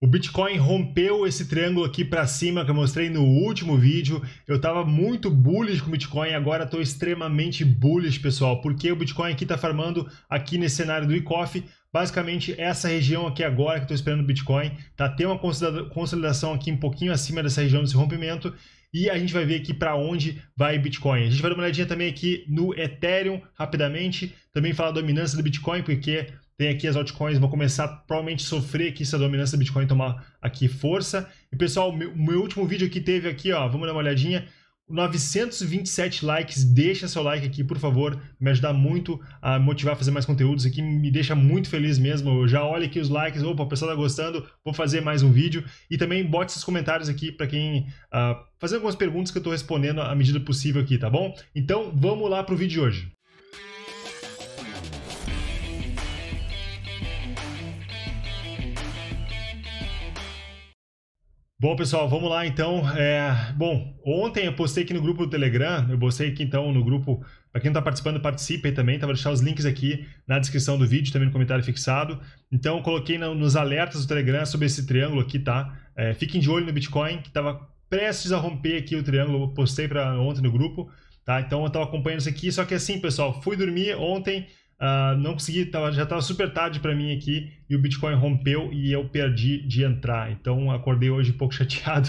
O Bitcoin rompeu esse triângulo aqui para cima que eu mostrei no último vídeo. Eu estava muito bullish com o Bitcoin, agora estou extremamente bullish, pessoal, porque o Bitcoin aqui está farmando aqui nesse cenário do ICOF. Basicamente, essa região aqui agora que estou esperando o Bitcoin, tá? Tem uma consolidação aqui um pouquinho acima dessa região desse rompimento e a gente vai ver aqui para onde vai Bitcoin. A gente vai dar uma olhadinha também aqui no Ethereum rapidamente, também falar da dominância do Bitcoin, porque tem aqui as altcoins vão começar a provavelmente sofrer aqui se a dominância do Bitcoin tomar aqui força. E pessoal, meu, meu último vídeo que teve aqui, ó, vamos dar uma olhadinha. 927 likes, deixa seu like aqui, por favor, me ajudar muito a motivar a fazer mais conteúdos aqui, me deixa muito feliz mesmo. Eu já olho aqui os likes, opa, o pessoal tá gostando, vou fazer mais um vídeo. E também bote seus comentários aqui para quem uh, fazer algumas perguntas que eu tô respondendo à medida possível aqui, tá bom? Então, vamos lá pro vídeo de hoje. Bom, pessoal, vamos lá então. É, bom, ontem eu postei aqui no grupo do Telegram, eu postei aqui então no grupo. Para quem não está participando, participe aí também, tá? Vou deixar os links aqui na descrição do vídeo, também no comentário fixado. Então, coloquei no, nos alertas do Telegram sobre esse triângulo aqui, tá? É, fiquem de olho no Bitcoin, que estava prestes a romper aqui o triângulo, eu postei para ontem no grupo, tá? Então, eu estava acompanhando isso aqui, só que assim, pessoal, fui dormir ontem. Uh, não consegui, tava, já estava super tarde para mim aqui e o Bitcoin rompeu e eu perdi de entrar. Então acordei hoje um pouco chateado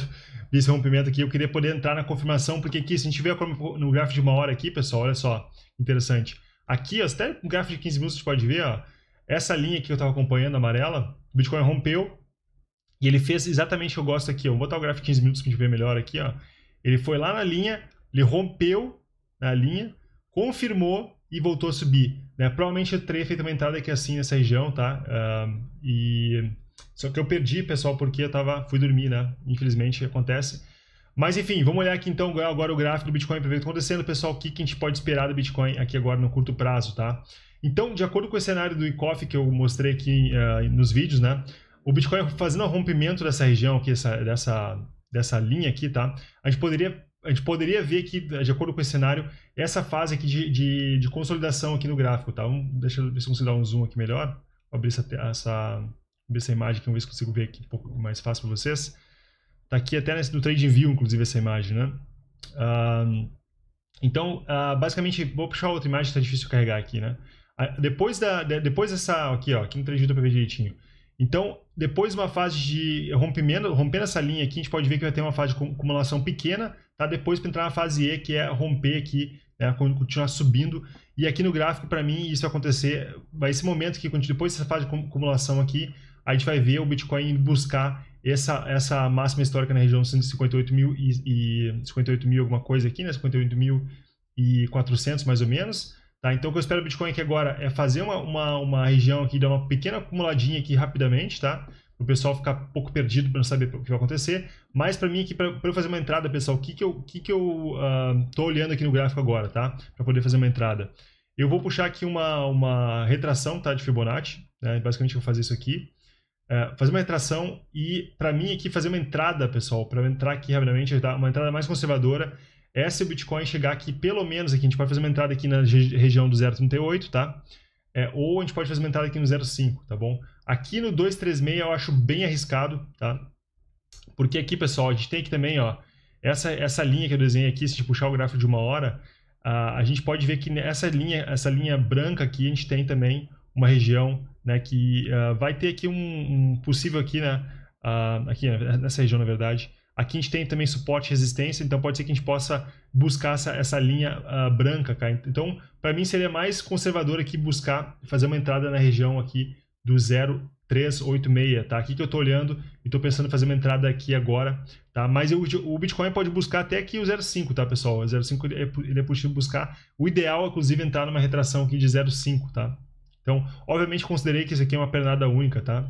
desse rompimento aqui. Eu queria poder entrar na confirmação, porque aqui, se a gente vê no gráfico de uma hora aqui, pessoal, olha só, interessante. Aqui, ó, até no gráfico de 15 minutos, a gente pode ver, ó, essa linha que eu estava acompanhando, amarela, o Bitcoin rompeu e ele fez exatamente o que eu gosto aqui. Ó. Vou botar o gráfico de 15 minutos para a gente ver melhor aqui. Ó. Ele foi lá na linha, ele rompeu na linha, confirmou e voltou a subir. Né? Provavelmente eu teria feito uma entrada aqui assim nessa região, tá? Uh, e só que eu perdi, pessoal, porque eu tava, fui dormir, né? Infelizmente acontece. Mas enfim, vamos olhar aqui então agora o gráfico do Bitcoin para ver o que está acontecendo, pessoal, o que, a gente pode esperar do Bitcoin aqui agora no curto prazo, tá? Então, de acordo com o cenário do ICOF que eu mostrei aqui uh, nos vídeos, né? O Bitcoin fazendo o rompimento dessa região aqui, essa, dessa, dessa linha aqui, tá? A gente poderia a gente poderia ver aqui de acordo com esse cenário, essa fase aqui de, de, de consolidação aqui no gráfico, tá? Vamos, deixa eu ver se eu consigo dar um zoom aqui melhor. Vou abrir essa, essa, abrir essa imagem aqui, vamos ver se consigo ver aqui um pouco mais fácil para vocês. Tá aqui até no TradingView, inclusive, essa imagem, né? Uh, então, uh, basicamente, vou puxar outra imagem, está difícil carregar aqui, né? Ah, depois, da, de, depois dessa, aqui, ó, aqui no TradingView dá para ver direitinho. Então, depois de uma fase de rompimento, rompendo essa linha aqui, a gente pode ver que vai ter uma fase de acumulação pequena, tá? Depois para entrar na fase E, que é romper aqui, né? Continuar subindo. E aqui no gráfico, para mim, isso vai acontecer, vai esse momento que depois dessa fase de acumulação aqui, a gente vai ver o Bitcoin buscar essa, essa máxima histórica na região de 158 mil e, e 58 mil alguma coisa aqui, né? 58 mil e 400 mais ou menos. Tá? Então, o que eu espero do Bitcoin aqui agora é fazer uma, uma, uma região aqui, dar uma pequena acumuladinha aqui rapidamente, tá? o pessoal ficar um pouco perdido para não saber o que vai acontecer. Mas para mim aqui, para eu fazer uma entrada, pessoal, o que, que eu que que eu, uh, tô olhando aqui no gráfico agora, tá? Para poder fazer uma entrada. Eu vou puxar aqui uma, uma retração tá, de Fibonacci, né? basicamente eu vou fazer isso aqui. Uh, fazer uma retração e, para mim aqui, fazer uma entrada, pessoal, para entrar aqui rapidamente, tá? uma entrada mais conservadora, é se o Bitcoin chegar aqui, pelo menos aqui, a gente pode fazer uma entrada aqui na região do 0,38, tá? É, ou a gente pode fazer uma entrada aqui no 0,5, tá bom? Aqui no 236 eu acho bem arriscado, tá? Porque aqui, pessoal, a gente tem aqui também, ó, essa, essa linha que eu desenhei aqui, se a gente puxar o gráfico de uma hora, a, a gente pode ver que essa linha, essa linha branca aqui, a gente tem também uma região, né, que uh, vai ter aqui um, um possível aqui, né, uh, aqui nessa região, na verdade, Aqui a gente tem também suporte e resistência, então pode ser que a gente possa buscar essa, essa linha uh, branca, cara. Então, para mim seria mais conservador aqui buscar fazer uma entrada na região aqui do 0,386, tá? Aqui que eu estou olhando e estou pensando em fazer uma entrada aqui agora, tá? Mas eu, o Bitcoin pode buscar até aqui o 0,5, tá, pessoal? O 0,5 é ele, é possível buscar. O ideal, inclusive, é entrar numa retração aqui de 0,5, tá? Então, obviamente, considerei que isso aqui é uma pernada única, tá?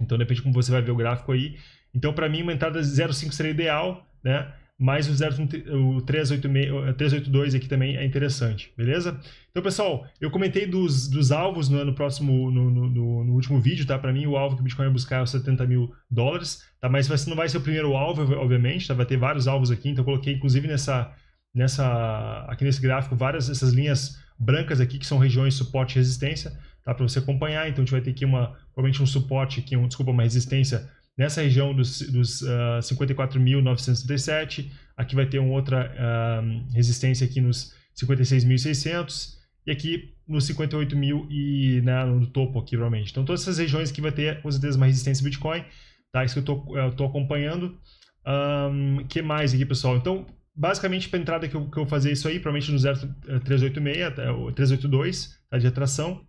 Então, depende de como você vai ver o gráfico aí, então, para mim, uma entrada 0,5 seria ideal, né? Mas o, 0, o 386, 382 aqui também é interessante, beleza? Então, pessoal, eu comentei dos, dos alvos no, né, no próximo, no, no, no, último vídeo, tá? Para mim, o alvo que o Bitcoin vai buscar é os 70 mil dólares, tá? Mas vai, não vai ser o primeiro alvo, obviamente, tá? Vai ter vários alvos aqui, então eu coloquei, inclusive, nessa, nessa, aqui nesse gráfico, várias essas linhas brancas aqui, que são regiões de suporte e resistência, tá? Para você acompanhar, então a gente vai ter aqui uma, provavelmente um suporte aqui, um, desculpa, uma resistência Nessa região dos, dos uh, ah, 54.937, aqui vai ter uma outra uh, resistência aqui nos 56.600 e aqui nos 58.000 e né, no topo aqui, realmente. Então, todas essas regiões aqui vai ter, com certeza, uma resistência Bitcoin, tá? Isso que eu é, estou acompanhando. Um, ah, que mais aqui, pessoal? Então, basicamente, para a entrada que eu, que eu vou fazer isso aí, provavelmente no 0386, 382, eh, tá? De atração.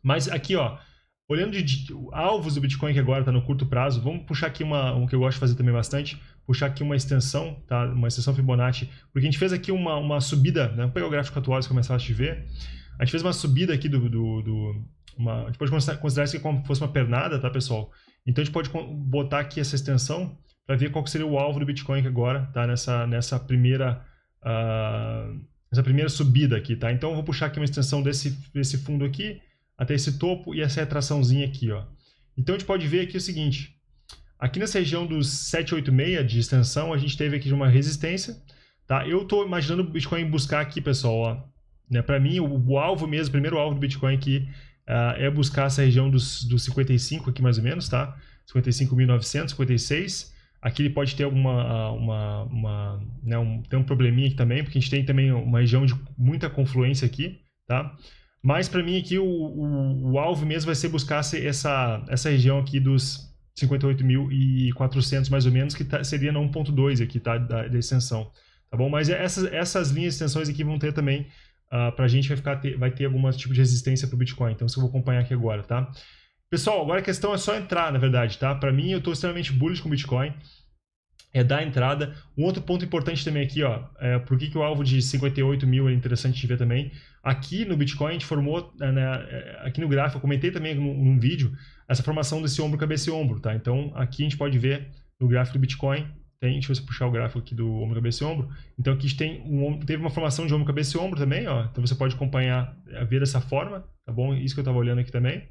Mas aqui, ó, Olhando de, de alvos do Bitcoin que agora está no curto prazo, vamos puxar aqui uma, um que eu gosto de fazer também bastante, puxar aqui uma extensão, tá? uma extensão Fibonacci, porque a gente fez aqui uma, uma subida, né? vou pegar o gráfico atual se começar a te ver, a gente fez uma subida aqui do... do, do uma, a gente pode considerar isso como se fosse uma pernada, tá pessoal? Então a gente pode botar aqui essa extensão para ver qual seria o alvo do Bitcoin agora, tá? nessa, nessa primeira... Uh, ah, essa primeira subida aqui, tá? Então eu vou puxar aqui uma extensão desse, desse fundo aqui, até esse topo e essa retraçãozinha aqui, ó. Então a gente pode ver aqui o seguinte, aqui nessa região dos 786 de extensão, a gente teve aqui uma resistência, tá? Eu estou imaginando o Bitcoin buscar aqui, pessoal, ó, né? Para mim, o, o, alvo mesmo, o primeiro alvo do Bitcoin aqui uh, é buscar essa região dos, dos 55 aqui mais ou menos, tá? 55.956, Aqui ele pode ter alguma, uma, uma né, um, tem um probleminha aqui também, porque a gente tem também uma região de muita confluência aqui, tá? Mas para mim aqui o, o, o, alvo mesmo vai ser buscar essa, essa região aqui dos 58.400 mais ou menos, que tá, seria na 1.2 aqui, tá? Da, da, extensão, tá bom? Mas essas, essas linhas de extensões aqui vão ter também, uh, ah, para a gente vai, ficar, ter, vai ter algum tipo de resistência para o Bitcoin, então isso eu vou acompanhar aqui agora, tá? Pessoal, agora a questão é só entrar, na verdade, tá? Para mim, eu estou extremamente bullish com o Bitcoin é dar entrada. Um outro ponto importante também aqui, ó, é por que, o alvo de 58 mil é interessante de ver também. Aqui no Bitcoin a gente formou, né, né é, aqui no gráfico, eu comentei também num, num vídeo, essa formação desse ombro, cabeça e ombro, tá? Então aqui a gente pode ver no gráfico do Bitcoin, tem, deixa eu puxar o gráfico aqui do ombro, cabeça e ombro. Então aqui tem um, teve uma formação de ombro, cabeça e ombro também, ó. Então você pode acompanhar, é, ver essa forma, tá bom? Isso que eu estava olhando aqui também.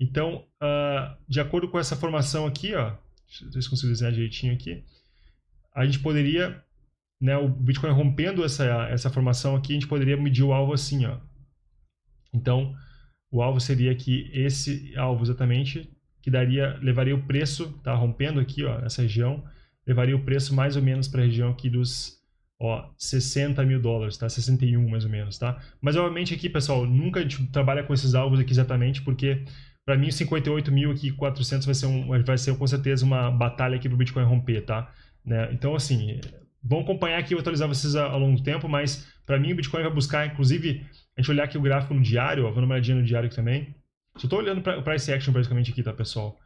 Então, uh, de acordo com essa formação aqui, ó, deixa eu ver se consigo desenhar direitinho aqui a gente poderia, né, o Bitcoin rompendo essa, essa formação aqui, a gente poderia medir o alvo assim, ó. Então, o alvo seria que esse alvo exatamente, que daria, levaria o preço, tá rompendo aqui, ó, essa região, levaria o preço mais ou menos para a região aqui dos ó, 60 mil dólares, tá? 61 mais ou menos, tá? Mas obviamente aqui, pessoal, nunca a gente trabalha com esses alvos aqui exatamente, porque para mim 58 mil aqui 400 vai ser um, vai ser com certeza uma batalha aqui para o Bitcoin romper, tá? Né? Então, assim, vão acompanhar aqui, eu vou atualizar vocês ao longo do tempo, mas para mim o Bitcoin vai buscar, inclusive, a gente olhar aqui o gráfico no diário, ó, vou dar uma olhadinha no diário aqui também. Só estou olhando para price action basicamente aqui, tá, pessoal?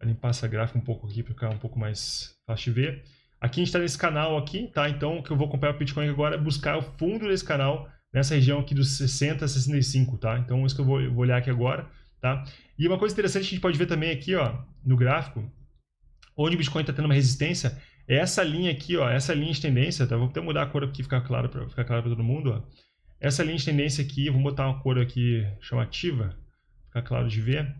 Vou limpar essa gráfica um pouco aqui para ficar um pouco mais fácil de ver. Aqui a gente está nesse canal aqui, tá? Então o que eu vou acompanhar o Bitcoin agora é buscar o fundo desse canal nessa região aqui dos 60 a 65, tá? Então isso que eu vou, eu vou olhar aqui agora, tá? E uma coisa interessante que a gente pode ver também aqui, ó, no gráfico, onde o Bitcoin está tendo uma resistência essa linha aqui, ó, essa linha de tendência, tá? Vou até mudar a cor aqui, ficar claro para ficar claro para todo mundo, ó. Essa linha de tendência aqui, vou botar uma cor aqui chamativa, ficar claro de ver.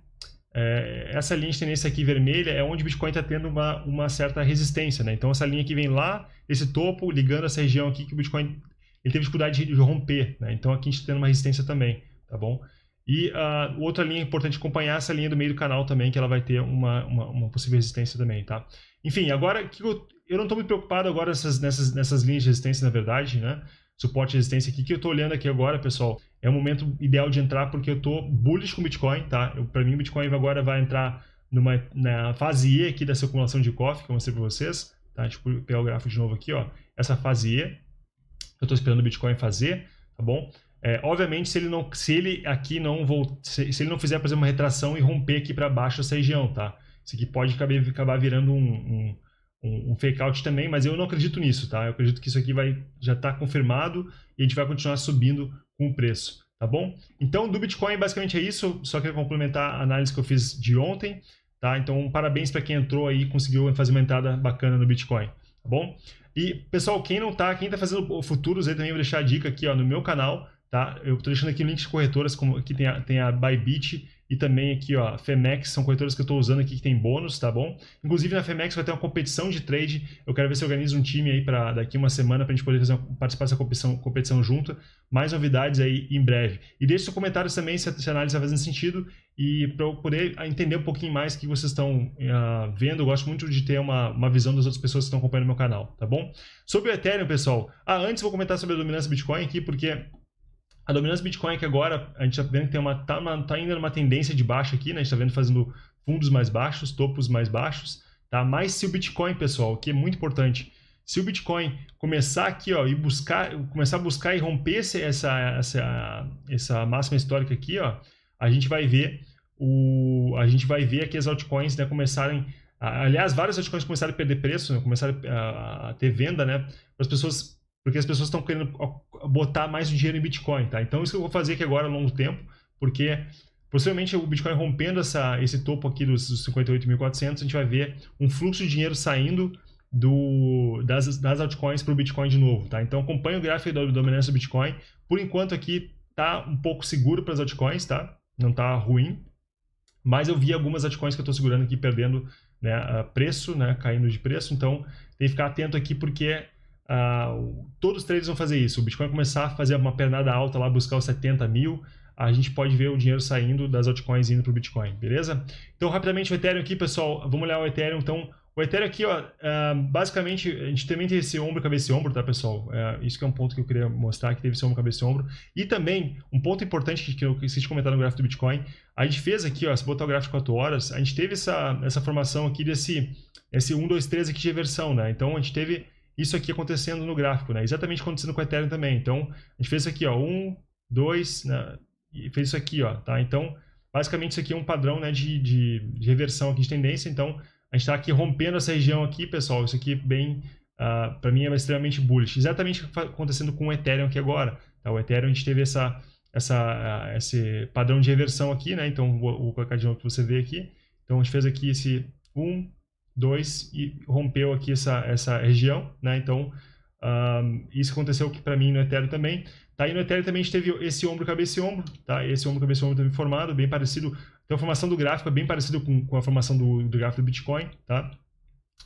É, essa linha de tendência aqui vermelha é onde o Bitcoin está tendo uma, uma certa resistência, né? Então essa linha aqui vem lá, esse topo ligando essa região aqui que o Bitcoin ele teve dificuldade de romper, né? Então aqui a gente está tendo uma resistência também, tá bom? E uh, outra linha importante acompanhar é essa linha do meio do canal também, que ela vai ter uma, uma, uma possível resistência também, tá? Enfim, agora que eu, eu não estou muito preocupado agora nessas, nessas, nessas linhas de resistência, na verdade, né? Suporte e resistência aqui que eu estou olhando aqui agora, pessoal, é o momento ideal de entrar porque eu estou bullish com o Bitcoin, tá? Para mim, o Bitcoin agora vai entrar numa, na fase E aqui dessa acumulação de COF, que eu mostrei para vocês, tá? Deixa eu pegar o gráfico de novo aqui, ó. Essa fase E, eu estou esperando o Bitcoin fazer, tá bom? É, obviamente, se ele não, se ele aqui não voltar se, se, ele não fizer, por exemplo, uma retração e romper aqui para baixo essa região, tá? Isso aqui pode acabar virando um, um, um, um fake out também, mas eu não acredito nisso, tá? Eu acredito que isso aqui vai já está confirmado e a gente vai continuar subindo com o preço, tá bom? Então, do Bitcoin basicamente é isso. Só queria complementar a análise que eu fiz de ontem, tá? Então, parabéns para quem entrou aí, conseguiu fazer uma entrada bacana no Bitcoin, tá bom? E pessoal, quem não tá, quem está fazendo futuros aí também vou deixar a dica aqui, ó, no meu canal Tá? Eu estou deixando aqui links de corretoras, como aqui tem a, tem a Bybit e também aqui, ó, Femex, são corretoras que eu estou usando aqui que tem bônus, tá bom? Inclusive na Femex vai ter uma competição de trade, eu quero ver se organiza um time aí para daqui uma semana para a gente poder fazer, participar dessa competição, competição junto. Mais novidades aí em breve. E deixe seus comentários também se a, análise está fazendo sentido e para eu poder entender um pouquinho mais o que vocês estão uh, vendo, eu gosto muito de ter uma, uma visão das outras pessoas que estão acompanhando meu canal, tá bom? Sobre o Ethereum, pessoal, ah, antes vou comentar sobre a dominância Bitcoin aqui, porque a dominância do Bitcoin é que agora a gente está vendo que tem uma, tá, uma, tá ainda numa tendência de baixa aqui, né? A gente está vendo fazendo fundos mais baixos, topos mais baixos, tá? Mas se o Bitcoin, pessoal, que é muito importante, se o Bitcoin começar aqui, ó, e buscar, começar a buscar e romper essa, essa, essa máxima histórica aqui, ó, a gente vai ver o, a gente vai ver aqui as altcoins, né, começarem Aliás, várias altcoins começaram a perder preço, né? começaram a, a, a ter venda, né? As pessoas porque as pessoas estão querendo botar mais dinheiro em Bitcoin, tá? Então isso que eu vou fazer aqui agora a longo tempo, porque possivelmente o Bitcoin rompendo essa, esse topo aqui dos, 58.400, a gente vai ver um fluxo de dinheiro saindo do, das, das altcoins para o Bitcoin de novo, tá? Então acompanha o gráfico da dominância do Bitcoin. Por enquanto aqui tá um pouco seguro para as altcoins, tá? Não tá ruim, mas eu vi algumas altcoins que eu estou segurando aqui perdendo né, preço, né, caindo de preço, então tem que ficar atento aqui porque Uh, todos os traders vão fazer isso. O Bitcoin começar a fazer uma pernada alta lá, buscar os 70 mil, a gente pode ver o dinheiro saindo das altcoins indo para o Bitcoin, beleza? Então, rapidamente o Ethereum aqui, pessoal. Vamos olhar o Ethereum. Então, o Ethereum aqui, ó, uh, basicamente, a gente também tem esse ombro, cabeça e ombro, tá, pessoal? Uh, isso que é um ponto que eu queria mostrar, que teve esse ombro, cabeça e ombro. E também, um ponto importante que, eu esqueci de comentar no gráfico do Bitcoin, a gente fez aqui, ó, se botar o gráfico 4 horas, a gente teve essa, essa formação aqui desse esse 1, 2, 3 aqui de inversão né? Então, a gente teve isso aqui acontecendo no gráfico, né? Exatamente acontecendo com o Ethereum também. Então, a gente fez isso aqui, ó, um, dois, né? e fez isso aqui, ó, tá? Então, basicamente isso aqui é um padrão, né, de, de, de reversão aqui de tendência. Então, a gente está aqui rompendo essa região aqui, pessoal. Isso aqui é bem, uh, ah, para mim, é extremamente bullish. Exatamente tá acontecendo com o Ethereum aqui agora. Tá? O Ethereum, a gente teve essa, essa, uh, esse padrão de reversão aqui, né? Então, vou, vou colocar de novo para você ver aqui. Então, a gente fez aqui esse 1, 2 e rompeu aqui essa, essa região, né? Então, um, isso aconteceu para mim no Ethereum também. Tá, e no Ethereum também a gente teve esse ombro, cabeça e ombro, tá? Esse ombro, cabeça e ombro também formado, bem parecido. Então, a formação do gráfico é bem parecido com, com a formação do, do gráfico do Bitcoin, tá?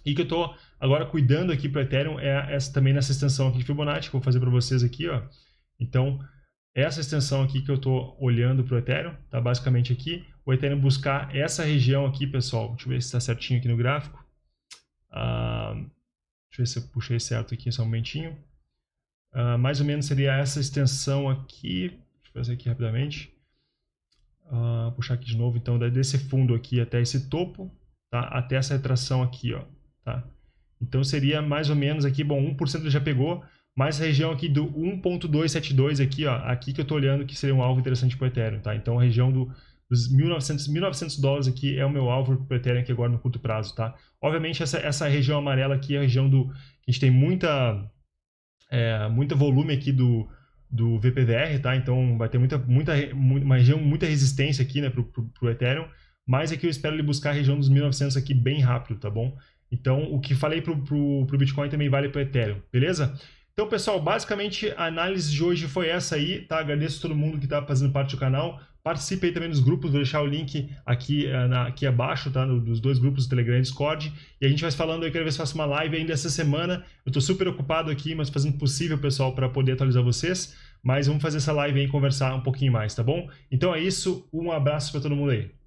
E que eu estou agora cuidando aqui para Ethereum é essa, também nessa extensão aqui de Fibonacci, que eu vou fazer para vocês aqui, ó. Então, essa extensão aqui que eu estou olhando para o Ethereum, tá? Basicamente aqui, o Ethereum buscar essa região aqui, pessoal. Deixa eu ver se está certinho aqui no gráfico. Uh, deixa eu ver se eu puxei certo aqui só um momentinho. Uh, mais ou menos seria essa extensão aqui. Deixa eu fazer aqui rapidamente. Uh, puxar aqui de novo, então, desse fundo aqui até esse topo, tá? Até essa retração aqui, ó, tá? Então, seria mais ou menos aqui, bom, 1% já pegou, mais a região aqui do 1.272 aqui, ó, aqui que eu estou olhando que seria um alvo interessante para o Ethereum, tá? Então, a região do os 1900, 1900 dólares aqui é o meu alvo para o Ethereum aqui agora no curto prazo, tá? Obviamente, essa, essa região amarela aqui é a região do... A gente tem muita... É, muito volume aqui do, do VPVR, tá? Então, vai ter muita, muita, uma região, muita resistência aqui, né, para o Ethereum. Mas aqui é eu espero ele buscar a região dos 1900 aqui bem rápido, tá bom? Então, o que falei para o Bitcoin também vale para o Ethereum, beleza? Então, pessoal, basicamente a análise de hoje foi essa aí, tá? Agradeço todo mundo que está fazendo parte do canal. Participe aí também dos grupos, vou deixar o link aqui, eh, na, aqui abaixo, tá? No, dos dois grupos do Telegram e Discord. E a gente vai falando aí, quero ver se faço uma live ainda essa semana. Eu tô super ocupado aqui, mas fazendo possível, pessoal, para poder atualizar vocês. Mas vamos fazer essa live aí e conversar um pouquinho mais, tá bom? Então é isso, um abraço para todo mundo aí.